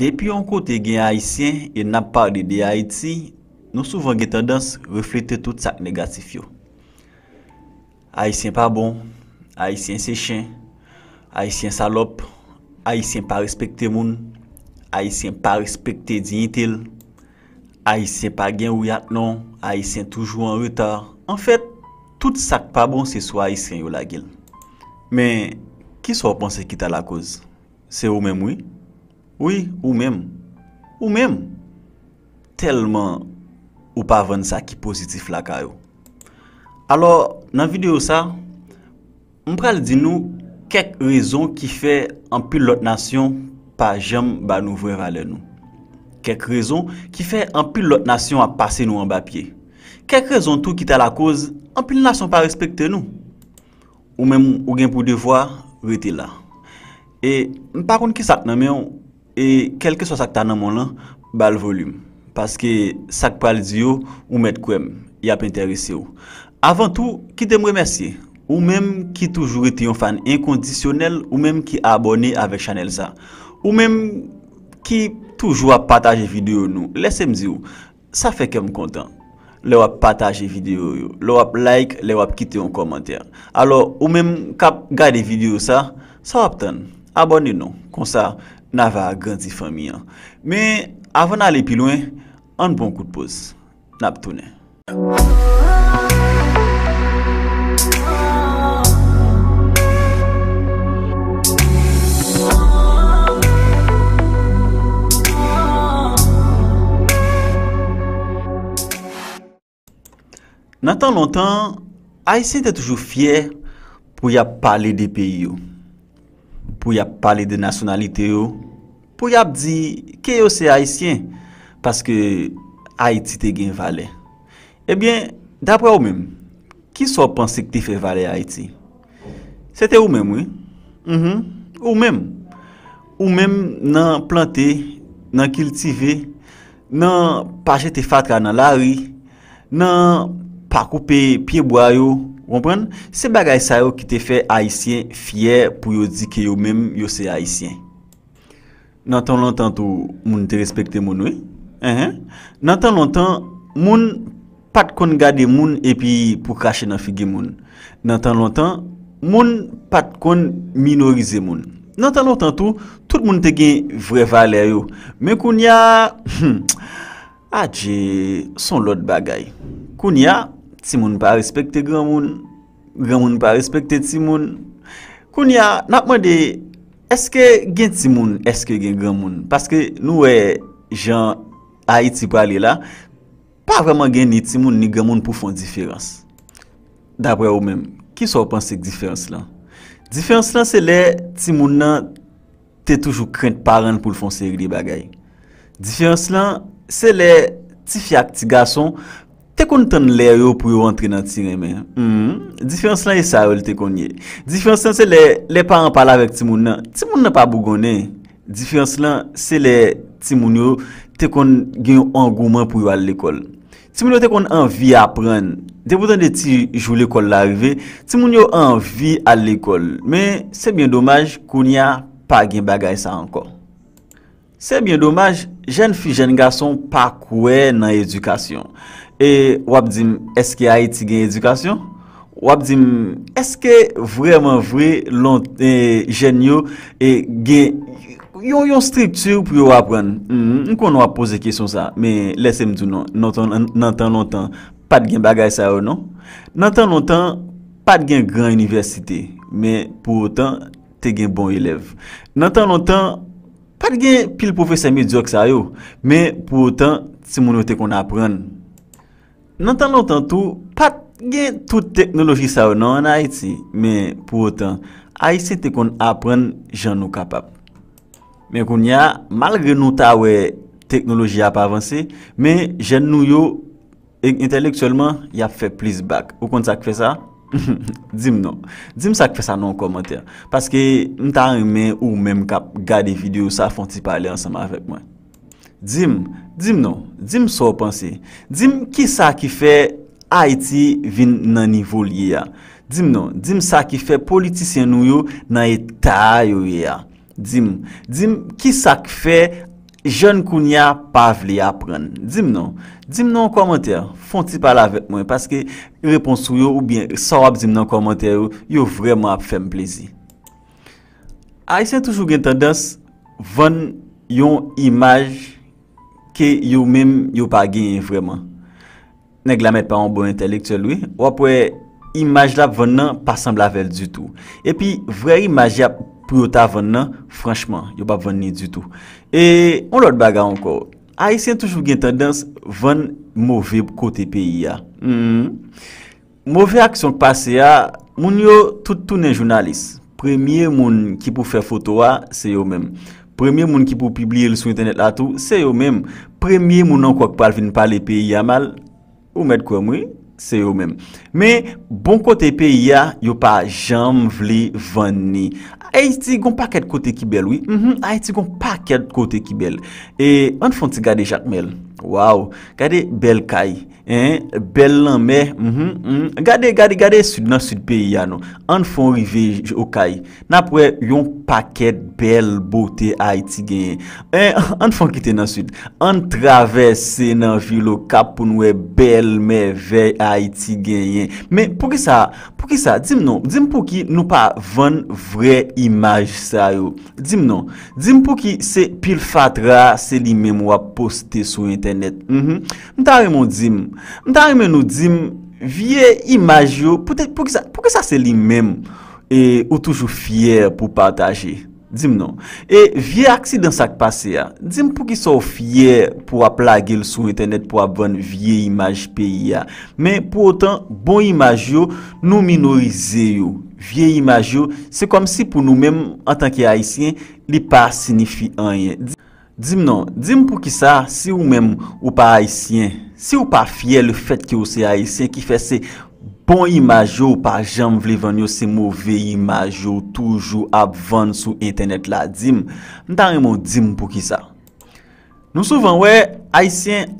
Depi yon kote gen haisyen e nap par de de hait si, nou souvan gen tendans reflete tout sak negatif yo. Haisyen pa bon, haisyen se chen, haisyen salop, haisyen pa respekte moun, haisyen pa respekte di yitel, haisyen pa gen ou yat non, haisyen toujou an retar. En fet, tout sak pa bon se sou haisyen yo la gel. Men, ki sou apanse kita la koz? Se ou men moui? Oui, ou mèm. Ou mèm. Telman ou pa ven sa ki pozitif la kayo. Alors, nan video sa, mpral di nou kek rezon ki fe anpil lotnasyon pa jem ba nou vre rale nou. Kek rezon ki fe anpil lotnasyon a pase nou an ba pye. Kek rezon tou kita la koz, anpil lasyon pa respekte nou. Ou mèm ou gen pou devwa, rete la. E, mparoun ki sat nan mè, ou... E kelke so sak tan nan moun lan, bal volyum. Paske sak pal diyo, ou met kouem. Yap interese yo. Avantou, ki demwe mersi. Ou menm ki toujou ete yon fan inkondisyonel, ou menm ki abone avek chanel za. Ou menm ki toujou ap pataje videyo nou. Lesem diyo, sa fe kem kontan. Le wap pataje videyo yo. Le wap like, le wap kite yon komantere. Alo, ou menm kap gade videyo sa, sa wap tan. Abone nou, kon sa. Na va a ganti fami an. Men, avan a ale pilouen, an bon kout pose. Nap tounen. Nan tan lontan, a ese de toujou fye pou ya pale de peyi yo. pou yap pale de nasyonalite yo, pou yap di, ke yo se Haitien, paske Haiti te gen vale. Ebyen, dapre ou men, ki so panse ki te fe vale Haiti? Sete ou men, mhm. ou men. Ou men nan plante, nan kiltive, nan pajete fatra nan lari, nan pakoupe piebo ayo, Repren, se bagay sa yo ki te fe Haitien fyer pou yo di ke yo Mem yo se Haitien Nantan lantan tou Moun te respekte moun we Nantan lantan moun Pat kon gade moun epi Pou kache nan figye moun Nantan lantan moun pat kon Minorize moun Nantan lantan tou, tout moun te gen Vre valer yo, men koun ya hmm, Adje Son lot bagay Koun ya Ti moun pa respekte ti moun. Ti moun pa respekte ti moun. Koun ya, napman de, eske gen ti moun, eske gen ti moun? Paske nou we, jan, a iti pale la, pa vreman gen ni ti moun ni ti moun pou fon diferans. Dapre ou men, ki sou panse di ferans lan? Di ferans lan se le, ti moun nan, te toujou krent parel pou fon seri li bagay. Di ferans lan, se le, ti fiyak, ti gason, Te kon tan lèy yo pou yo rentre nan tiremen. Hmm, difyans lan yè e sa wèl te kon yè. Difyans lan se lè, lè paran pala wèk ti moun nan. Ti moun nan pa bougonè. Difyans lan se lè, ti moun yo te kon gen an gouman pou yo al l'ekol. Ti moun yo te kon anvi apren. Te boutan de ti jou l'ekol l'arive, ti moun yo anvi al l'ekol. Men, se bien dommaj koun ya pa gen bagay sa ankon. Se bien dommaj, jen fi, jen gason pa kouè nan edukasyon. E wap di m, eske ha iti gen edukasyon? Wap di m, eske vreman vre gen e, yo e gen yon striptur pou yo apren? M kon wap pose kesyon sa, men lese mdou non. Nan tan lontan, pat gen bagay sa yo, non? Nan tan lontan, pat gen gran universtite, men pou otan te gen bon elev. Nan tan lontan, pat gen pil poufè semi diok sa yo, men pou otan ti moun yo te kon apren. Nantan loutan tou, pat gen tout teknologi sa ou nan anay ti, men pou otan, ay si te kon apren jen nou kapap. Men kon ya, malgre nou ta we teknologi ap avanse, men jen nou yo, enteleksuelman, yap fe plis bak. Ou kon sa ke fe sa? Dizm nan. Dizm sa ke fe sa nan komenter. Paske mta reme ou men kap gade video sa fon ti pale ansama afek mwen. Zim, zim nou, zim sa ou panse. Zim, ki sa ki fe Haiti vin nan nivou li ya? Zim nou, zim sa ki fe politisyen nou yo nan etay ou ya? Zim, zim, ki sa ki fe joun koun ya pa vli apren? Zim nou, zim nou en komentèr? Fon ti pala avèk mwen, paske reponsou yo ou bien sa wap zim nou en komentèr yo, yo vreman ap fèm plezi. Haitien toujou gen tendens ven yon imaj... Ke yo mèm yo pa genye vreman. Nèk la mèt pa an bon entelektuel wè, wapwè imaj la ven nan pa semblabel du tout. E pi vre imaj ya priyota ven nan, franchman, yo pa ven ni du tout. E on lòt baga anko, a isen toujou gen tendens ven mowé kote peyi ya. Hmm. Mowé aksyon pase ya, moun yo toutounen jounalist. Premye moun ki pou fè fotowa, se yo mèm. Premye moun ki pou pibliye le sou internet la tou, se yo menm. Premye moun an kwa kpal vin pale peyi ya mal, ou med kwa mwen, se yo menm. Me, bon kote peyi ya, yo pa jam vli van ni. Ay ti goun paket kote ki bel, oui. Mhm, Ay ti goun paket kote ki bel. E, an fon ti gade Jacques Mel, waw, gade bel kayi. Bel lan me, mhm, mhm. gade gade gade sud nan sud pe yano, an fon rivej okay, napwe yon paket bel bote Haiti genyen. An fon kite nan sud, an travesse nan jilo kap pou nou e bel me vey Haiti genyen. Men pou ki sa, pou ki sa, dim non, dim pou ki nou pa ven vre imaj sa yo. Dim non, dim pou ki se pil fatra se li memwa poste sou internet. Mhm. Mta remen nou dim, vie imaj yo, pouke sa se li mem e, ou toujou fiyer pou pataje? Dim nou? E vie aksidansak pase ya, dim pouke so fiyer pou a plage l sou internet pou a bon vie imaj peyi ya? Men pou otan, bon imaj yo, nou minorize yo. Vie imaj yo, se kom si pou nou mem, an tanke haisyen, li pa sinifi anye. Dim nou? Dim pouke sa se ou mem ou pa haisyen? Si ou pa fye le fèt ki ou se Aisyen ki fè se bon imaj yo ou pa janm vle van yo se mou ve imaj yo toujou ap van sou internet la, dim, nan tan remon dim pou ki sa. Nou souvan we, Aisyen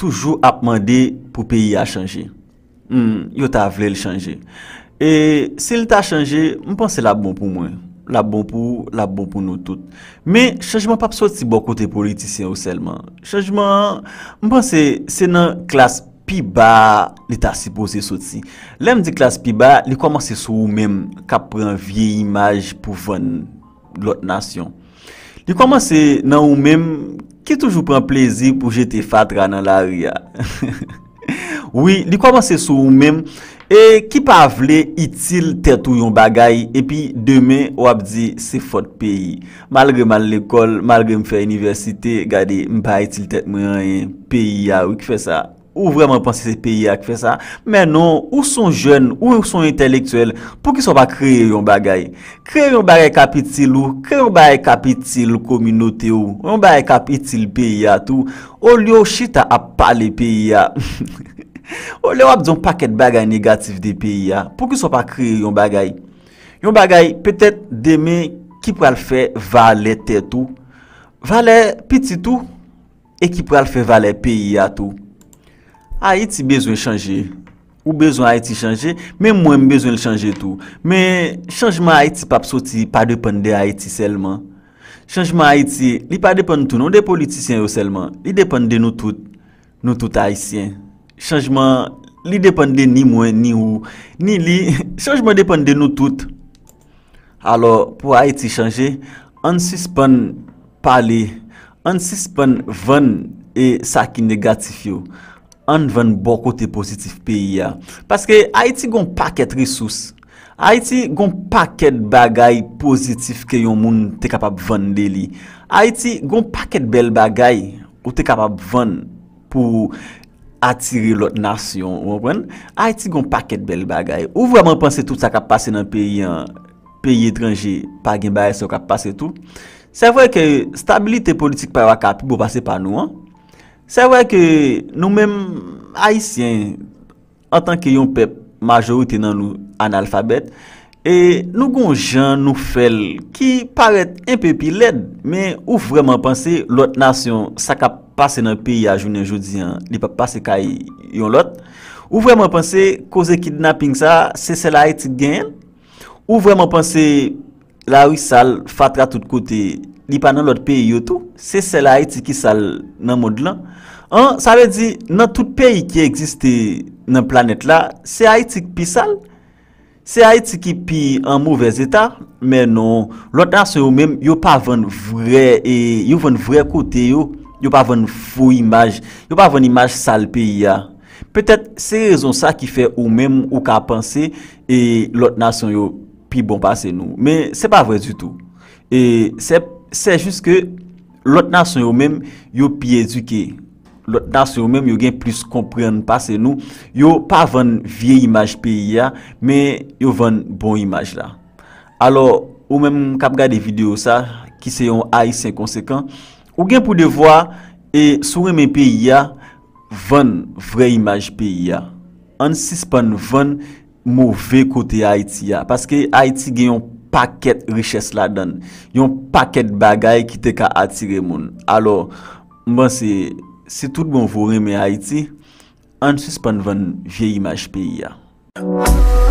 toujou ap mande pou peyi a chanje. Hmm, yo ta vle li chanje. E se li ta chanje, mponsi la bon pou mwen. La bon pou, la bon pou nou tout. Me, chanjman pa pso ti bo kote politisyen ou selman. Chanjman, mpense, se nan klas pi ba li ta sipose sou ti. Lem di klas pi ba, li komanse sou ou mem, ka pren vie imaj pou ven lot nasyon. Li komanse nan ou mem, ki toujou pren plezir pou jete fatra nan la ria. Oui, li komanse sou ou mem, E, ki pa vle itil tèt ou yon bagay, epi demen wap di se fote peyi. Malgre man l'ekol, malgre m fè yon universite, gade m pa itil tèt mwen, peyi ya wik fè sa. Ou vreman pwansi se peyi ya wik fè sa. Menon, ou son jen, ou son intelektuel, pou ki son pa kreye yon bagay. Kreye yon bagay kapitil ou, kreye yon bagay kapitil kominote ou, yon bagay kapitil peyi ya tou. Ou liyo chita ap pale peyi ya. Mf, mf, mf. Ou le wap zon paket bagay negatif de piya Pou ki sou pa kri yon bagay Yon bagay petet deme Ki pral fe valete tou Vale piti tou E ki pral fe vale piya tou Haiti bezwen chanje Ou bezwen Haiti chanje Men mwen bezwen chanje tou Men chanjman Haiti pap soti Pa depende Haiti selman Chanjman Haiti li pa depende tou Non de politisyen yo selman Li depende nou tout Nou tout Haitien chanjman li depande ni mwen, ni ou, ni li, chanjman depande nou tout. Alo, pou Haiti chanje, an sispan pale, an sispan ven e sa ki negatif yo, an ven bokote pozitif peyi ya. Paske Haiti gon paket risous, Haiti gon paket bagay pozitif ke yon moun te kapap ven de li, Haiti gon paket bel bagay ou te kapap ven pou... Atire lot nasyon, mwenpwen. Ha iti gon paket bel bagay. Ou vwa mwen pense tout sa kap pase nan peyi, peyi etranje, pagin baye sa kap pase tout. Se vwe ke stabilite politik pay wak api bo pase pa nou an. Se vwe ke nou menm haisyen, an tanke yon pep majori tenan nou an alfabet, an tanke yon pep majori tenan nou an alfabet, E nou gon jan nou fel ki paret enpe pi led men ou vreman panse lot nasyon sa ka pase nan peyi a jounen joudian li pa pase kay yon lot. Ou vreman panse koze kidnapping sa se se la etik gen. Ou vreman panse la ou sal fatra tout kote li pa nan lot peyi yo tou. Se se la etik ki sal nan mod lan. An sa ve di nan tout peyi ki existi nan planet la se etik pi sal. Se a etikipi an mouvez etat, men non, lot nasyon yo men yo pa e, ven vre kote yo, yo pa ven fou imaj, yo pa ven imaj salpe ya. Petet se rezon sa ki fe ou men ou ka panse, e lot nasyon yo pi bon pase nou. Men se pa vre du tout, e, se jist ke lot nasyon yo men yo pi eduke. Dans yo mèm, yo gen plus kompren pa se nou. Yo pa ven viey imaj peyi ya, men yo ven bon imaj la. Alo, yo mèm kap ga de video sa, ki se yon AIS 5 konsekant, yo gen pou de vwa, e sou remen peyi ya, ven vre imaj peyi ya. An sispan ven mouve kote AIT ya. Paske AIT gen yon paket riches la dan. Yon paket bagay ki te ka atire moun. Alo, mwen se... Se tout bon vou reme Haiti, an si span van vie imaj peyi ya.